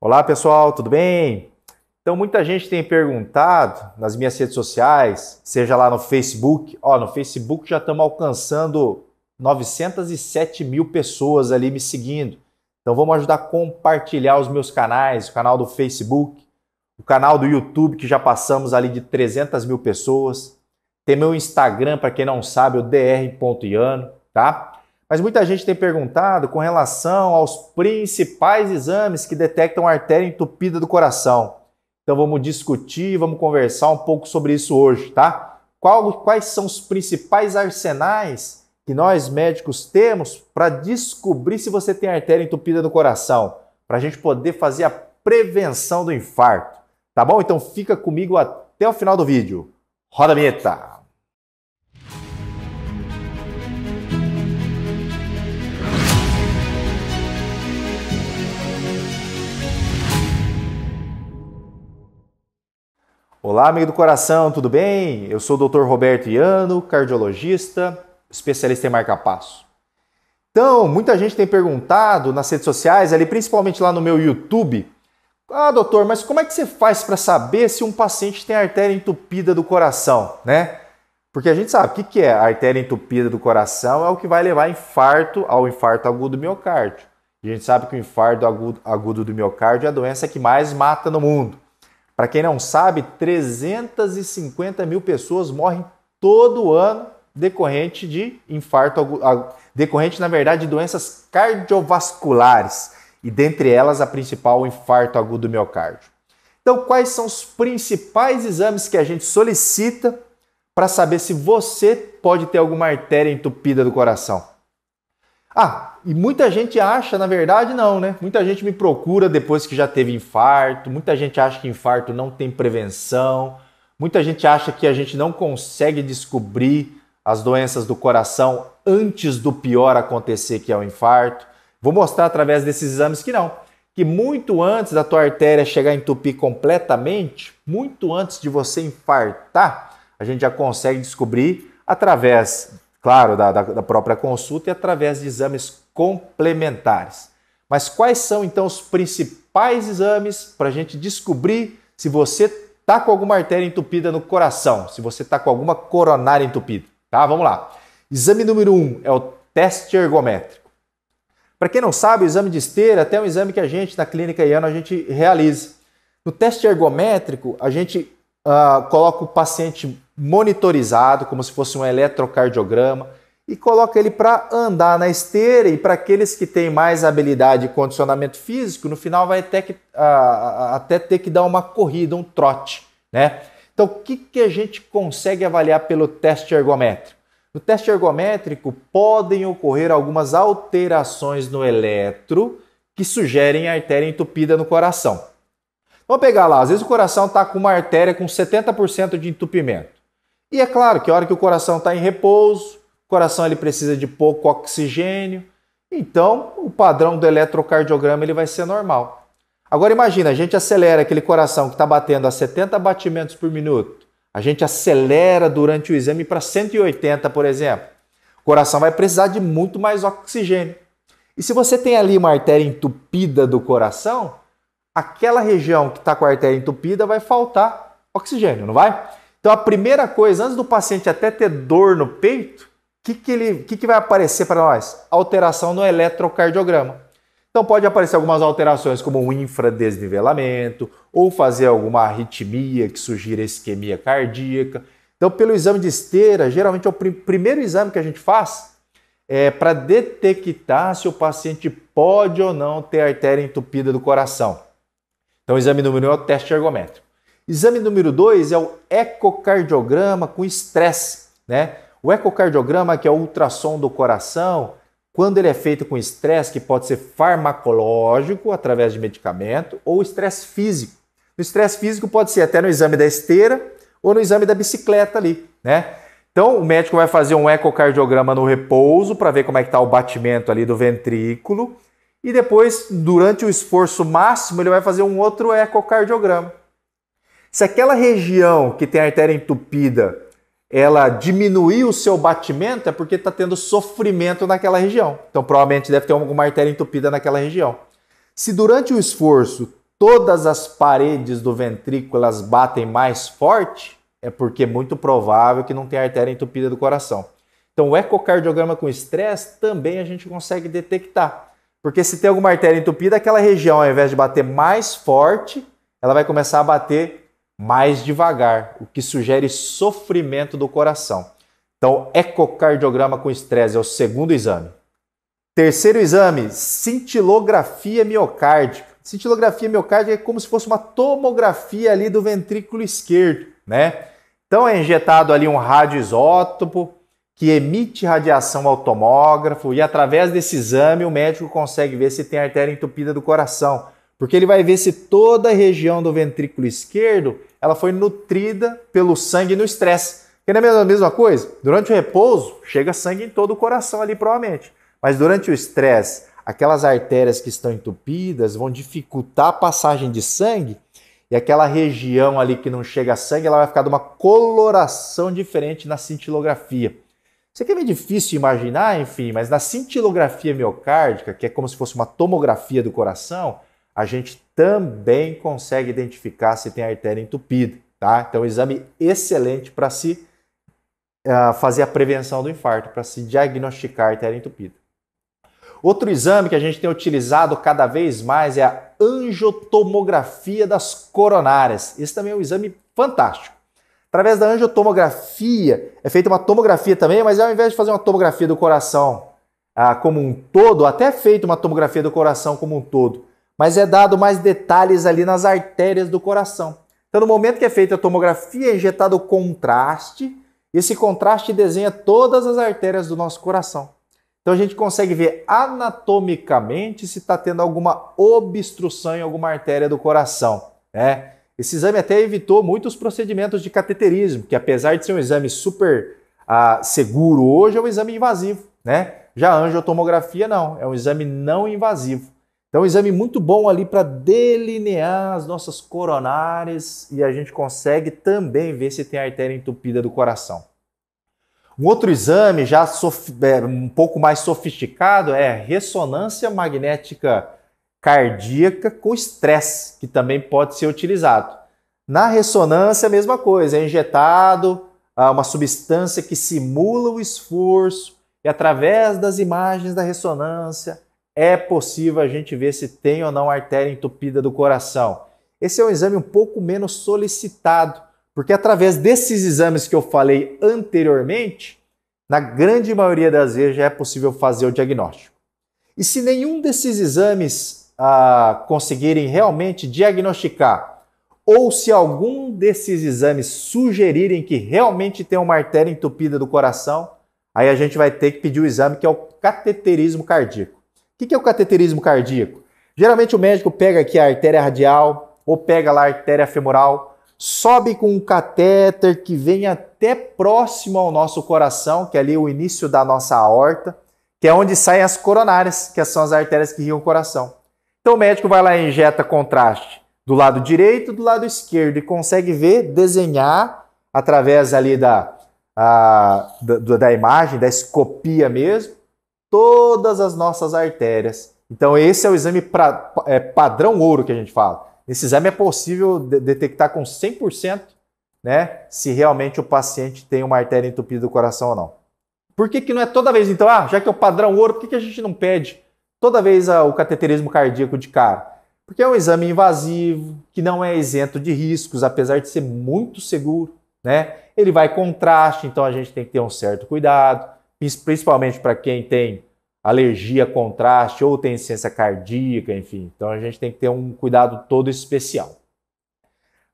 Olá pessoal, tudo bem? Então muita gente tem perguntado nas minhas redes sociais, seja lá no Facebook, ó, no Facebook já estamos alcançando 907 mil pessoas ali me seguindo. Então vamos ajudar a compartilhar os meus canais, o canal do Facebook, o canal do YouTube que já passamos ali de 300 mil pessoas. Tem meu Instagram, para quem não sabe, é o dr.iano, tá? Mas muita gente tem perguntado com relação aos principais exames que detectam a artéria entupida do coração. Então vamos discutir, vamos conversar um pouco sobre isso hoje, tá? Qual, quais são os principais arsenais que nós médicos temos para descobrir se você tem artéria entupida do coração, para a gente poder fazer a prevenção do infarto, tá bom? Então fica comigo até o final do vídeo. Roda a vinheta! Olá, amigo do coração, tudo bem? Eu sou o Dr. Roberto Iano, cardiologista, especialista em marca-passo. Então, muita gente tem perguntado nas redes sociais, ali principalmente lá no meu YouTube, ah, doutor, mas como é que você faz para saber se um paciente tem artéria entupida do coração, né? Porque a gente sabe o que, que é a artéria entupida do coração é o que vai levar infarto ao infarto agudo do miocárdio. A gente sabe que o infarto agudo, agudo do miocárdio é a doença que mais mata no mundo. Para quem não sabe, 350 mil pessoas morrem todo ano decorrente de infarto, decorrente, na verdade, de doenças cardiovasculares, e dentre elas a principal, o infarto agudo do miocárdio. Então, quais são os principais exames que a gente solicita para saber se você pode ter alguma artéria entupida do coração? Ah, e muita gente acha, na verdade, não, né? Muita gente me procura depois que já teve infarto, muita gente acha que infarto não tem prevenção, muita gente acha que a gente não consegue descobrir as doenças do coração antes do pior acontecer, que é o infarto. Vou mostrar através desses exames que não, que muito antes da tua artéria chegar a entupir completamente, muito antes de você infartar, a gente já consegue descobrir através, claro, da, da própria consulta e através de exames complementares. Mas quais são então os principais exames para a gente descobrir se você está com alguma artéria entupida no coração, se você está com alguma coronária entupida? Tá, vamos lá. Exame número 1 um é o teste ergométrico. Para quem não sabe, o exame de esteira é até é um exame que a gente na clínica Iano a gente realiza. No teste ergométrico, a gente uh, coloca o paciente monitorizado, como se fosse um eletrocardiograma e coloca ele para andar na esteira. E para aqueles que têm mais habilidade e condicionamento físico, no final vai até, que, a, a, até ter que dar uma corrida, um trote. Né? Então, o que, que a gente consegue avaliar pelo teste ergométrico? No teste ergométrico, podem ocorrer algumas alterações no eletro que sugerem artéria entupida no coração. Vamos pegar lá, às vezes o coração está com uma artéria com 70% de entupimento. E é claro que a hora que o coração está em repouso, o coração ele precisa de pouco oxigênio, então o padrão do eletrocardiograma ele vai ser normal. Agora imagina, a gente acelera aquele coração que está batendo a 70 batimentos por minuto, a gente acelera durante o exame para 180, por exemplo. O coração vai precisar de muito mais oxigênio. E se você tem ali uma artéria entupida do coração, aquela região que está com a artéria entupida vai faltar oxigênio, não vai? Então a primeira coisa, antes do paciente até ter dor no peito, que, que, ele, que, que vai aparecer para nós? Alteração no eletrocardiograma. Então pode aparecer algumas alterações como um infradesnivelamento ou fazer alguma arritmia que sugira isquemia cardíaca. Então pelo exame de esteira, geralmente é o pr primeiro exame que a gente faz é para detectar se o paciente pode ou não ter artéria entupida do coração. Então exame número um é o teste ergométrico. Exame número dois é o ecocardiograma com estresse, né? O ecocardiograma, que é o ultrassom do coração, quando ele é feito com estresse, que pode ser farmacológico, através de medicamento, ou estresse físico. No estresse físico pode ser até no exame da esteira ou no exame da bicicleta ali, né? Então, o médico vai fazer um ecocardiograma no repouso para ver como é que está o batimento ali do ventrículo e depois, durante o esforço máximo, ele vai fazer um outro ecocardiograma. Se aquela região que tem a artéria entupida ela diminuiu o seu batimento é porque está tendo sofrimento naquela região. Então, provavelmente deve ter alguma artéria entupida naquela região. Se durante o esforço todas as paredes do ventrículo elas batem mais forte, é porque é muito provável que não tenha artéria entupida do coração. Então, o ecocardiograma com estresse também a gente consegue detectar. Porque se tem alguma artéria entupida, aquela região, ao invés de bater mais forte, ela vai começar a bater mais devagar, o que sugere sofrimento do coração. Então, ecocardiograma com estresse é o segundo exame. Terceiro exame, cintilografia miocárdica. Cintilografia miocárdica é como se fosse uma tomografia ali do ventrículo esquerdo, né? Então é injetado ali um radioisótopo que emite radiação ao tomógrafo e através desse exame o médico consegue ver se tem artéria entupida do coração. Porque ele vai ver se toda a região do ventrículo esquerdo ela foi nutrida pelo sangue no estresse. Que não é a mesma coisa? Durante o repouso, chega sangue em todo o coração ali, provavelmente. Mas durante o estresse, aquelas artérias que estão entupidas vão dificultar a passagem de sangue e aquela região ali que não chega sangue, ela vai ficar de uma coloração diferente na cintilografia. Isso aqui é meio difícil de imaginar, enfim, mas na cintilografia miocárdica, que é como se fosse uma tomografia do coração, a gente também consegue identificar se tem artéria entupida, tá? Então, exame excelente para se uh, fazer a prevenção do infarto, para se diagnosticar a artéria entupida. Outro exame que a gente tem utilizado cada vez mais é a angiotomografia das coronárias. Esse também é um exame fantástico. Através da angiotomografia, é feita uma tomografia também, mas ao invés de fazer uma tomografia do coração ah, como um todo, até é feita uma tomografia do coração como um todo, mas é dado mais detalhes ali nas artérias do coração. Então, no momento que é feita a tomografia, é injetado contraste, esse contraste desenha todas as artérias do nosso coração. Então, a gente consegue ver anatomicamente se está tendo alguma obstrução em alguma artéria do coração. Né? Esse exame até evitou muitos procedimentos de cateterismo, que apesar de ser um exame super ah, seguro hoje, é um exame invasivo. Né? Já a angiotomografia não, é um exame não invasivo. Então, um exame muito bom ali para delinear as nossas coronárias e a gente consegue também ver se tem artéria entupida do coração. Um outro exame, já é, um pouco mais sofisticado, é ressonância magnética cardíaca com estresse, que também pode ser utilizado. Na ressonância, a mesma coisa, é injetado ah, uma substância que simula o esforço e, através das imagens da ressonância, é possível a gente ver se tem ou não artéria entupida do coração. Esse é um exame um pouco menos solicitado, porque através desses exames que eu falei anteriormente, na grande maioria das vezes já é possível fazer o diagnóstico. E se nenhum desses exames ah, conseguirem realmente diagnosticar, ou se algum desses exames sugerirem que realmente tem uma artéria entupida do coração, aí a gente vai ter que pedir o exame que é o cateterismo cardíaco. O que é o cateterismo cardíaco? Geralmente o médico pega aqui a artéria radial ou pega lá a artéria femoral, sobe com um catéter que vem até próximo ao nosso coração, que é ali o início da nossa aorta, que é onde saem as coronárias, que são as artérias que riam o coração. Então o médico vai lá e injeta contraste do lado direito, do lado esquerdo e consegue ver, desenhar através ali da, a, da, da imagem, da escopia mesmo, todas as nossas artérias. Então, esse é o exame pra, é, padrão ouro que a gente fala. Esse exame é possível de detectar com 100% né, se realmente o paciente tem uma artéria entupida do coração ou não. Por que, que não é toda vez? Então, ah, já que é o padrão ouro, por que, que a gente não pede toda vez ah, o cateterismo cardíaco de cara? Porque é um exame invasivo, que não é isento de riscos, apesar de ser muito seguro. Né? Ele vai contraste, então a gente tem que ter um certo cuidado principalmente para quem tem alergia a contraste ou tem ciência cardíaca, enfim. Então a gente tem que ter um cuidado todo especial.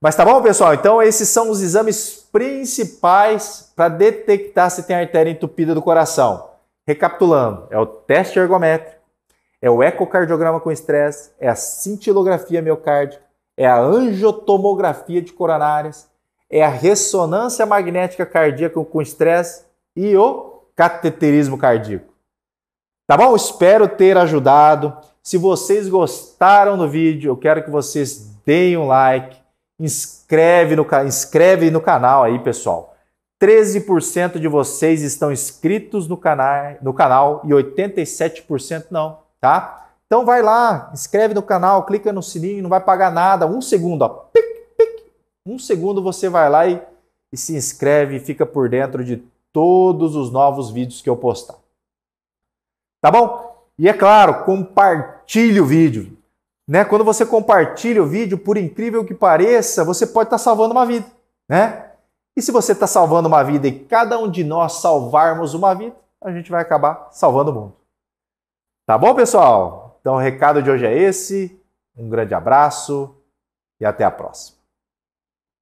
Mas tá bom, pessoal? Então esses são os exames principais para detectar se tem artéria entupida do coração. Recapitulando, é o teste ergométrico, é o ecocardiograma com estresse, é a cintilografia miocárdica, é a angiotomografia de coronárias, é a ressonância magnética cardíaca com estresse e o cateterismo cardíaco. Tá bom? Espero ter ajudado. Se vocês gostaram do vídeo, eu quero que vocês deem um like, inscreve no, inscreve no canal aí, pessoal. 13% de vocês estão inscritos no, canal, no canal e 87% não, tá? Então vai lá, inscreve no canal, clica no sininho, não vai pagar nada. Um segundo, ó. Pic, pic. Um segundo você vai lá e, e se inscreve e fica por dentro de todos os novos vídeos que eu postar. Tá bom? E é claro, compartilhe o vídeo. Né? Quando você compartilha o vídeo, por incrível que pareça, você pode estar tá salvando uma vida. Né? E se você está salvando uma vida e cada um de nós salvarmos uma vida, a gente vai acabar salvando o mundo. Tá bom, pessoal? Então, o recado de hoje é esse. Um grande abraço e até a próxima.